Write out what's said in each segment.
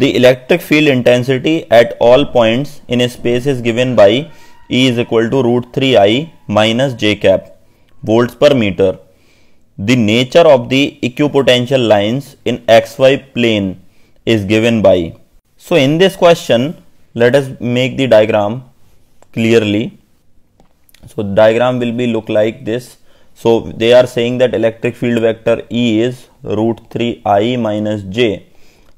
The electric field intensity at all points in a space is given by E is equal to root 3i minus j cap volts per meter. The nature of the equipotential lines in xy plane is given by. So in this question, let us make the diagram clearly. So diagram will be look like this. So they are saying that electric field vector E is root 3i minus j.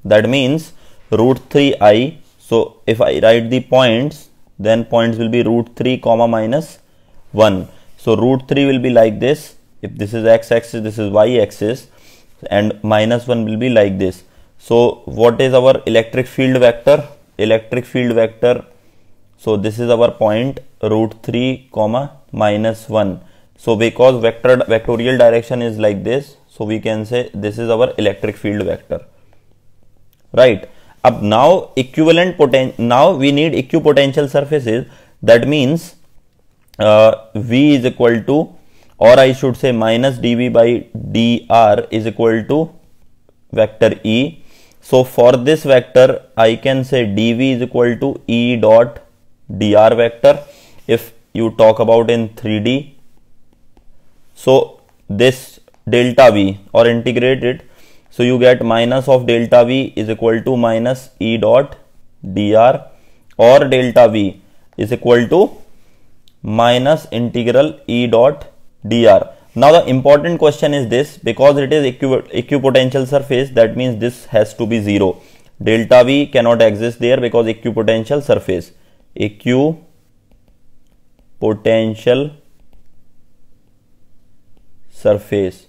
That means root 3i so if I write the points then points will be root 3 comma minus 1 so root 3 will be like this if this is x axis this is y axis and minus 1 will be like this so what is our electric field vector electric field vector so this is our point root 3 comma minus 1 so because vector vectorial direction is like this so we can say this is our electric field vector right now equivalent potential, now we need equipotential surfaces. That means uh, V is equal to or I should say minus dV by dr is equal to vector E. So for this vector, I can say dV is equal to E dot dr vector if you talk about in 3D. So this delta V or integrated. So you get minus of delta V is equal to minus E dot dr or delta V is equal to minus integral E dot dr. Now the important question is this because it is equipotential surface that means this has to be 0. Delta V cannot exist there because equipotential surface. Equipotential surface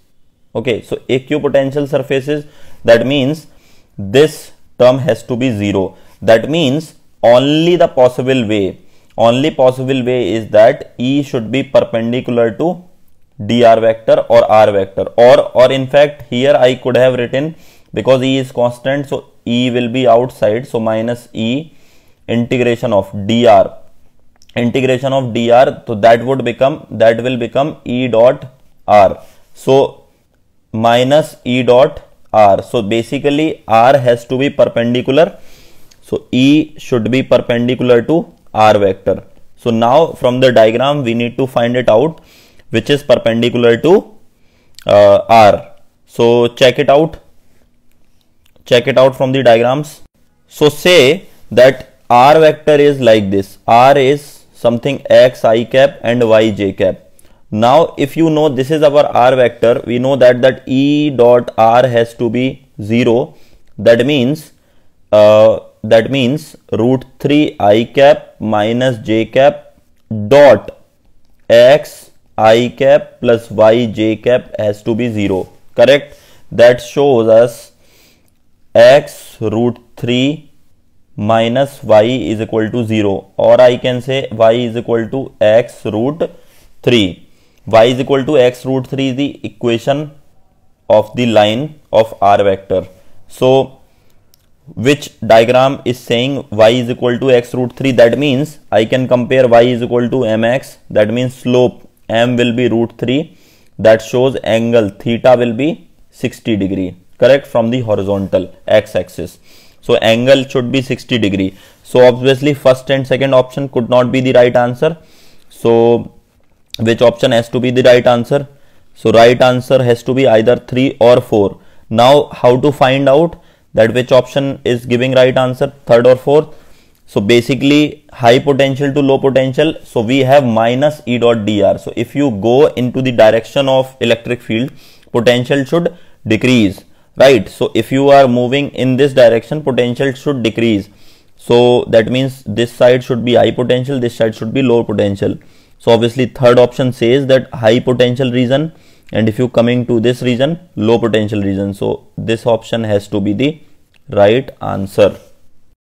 okay so equipotential surfaces that means this term has to be zero that means only the possible way only possible way is that e should be perpendicular to dr vector or r vector or or in fact here i could have written because e is constant so e will be outside so minus e integration of dr integration of dr so that would become that will become e dot r so minus E dot R. So basically R has to be perpendicular. So E should be perpendicular to R vector. So now from the diagram we need to find it out which is perpendicular to uh, R. So check it out. Check it out from the diagrams. So say that R vector is like this. R is something x i cap and y j cap. Now, if you know this is our r vector, we know that that e dot r has to be 0. That means, uh, that means root 3 i cap minus j cap dot x i cap plus y j cap has to be 0. Correct? That shows us x root 3 minus y is equal to 0 or I can say y is equal to x root 3 y is equal to x root 3 is the equation of the line of r vector. So which diagram is saying y is equal to x root 3 that means I can compare y is equal to mx that means slope m will be root 3 that shows angle theta will be 60 degree correct from the horizontal x axis. So angle should be 60 degree. So obviously first and second option could not be the right answer. So which option has to be the right answer so right answer has to be either 3 or 4 now how to find out that which option is giving right answer third or fourth so basically high potential to low potential so we have minus e dot dr so if you go into the direction of electric field potential should decrease right so if you are moving in this direction potential should decrease so that means this side should be high potential this side should be low potential so obviously third option says that high potential region and if you coming to this region low potential region. So this option has to be the right answer.